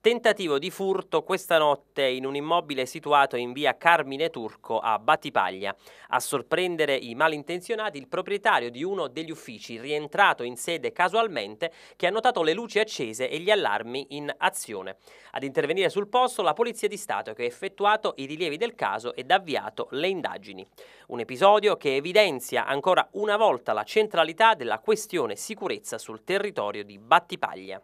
Tentativo di furto questa notte in un immobile situato in via Carmine Turco a Battipaglia. A sorprendere i malintenzionati il proprietario di uno degli uffici, rientrato in sede casualmente, che ha notato le luci accese e gli allarmi in azione. Ad intervenire sul posto la Polizia di Stato che ha effettuato i rilievi del caso ed avviato le indagini. Un episodio che evidenzia ancora una volta la centralità della questione sicurezza sul territorio di Battipaglia.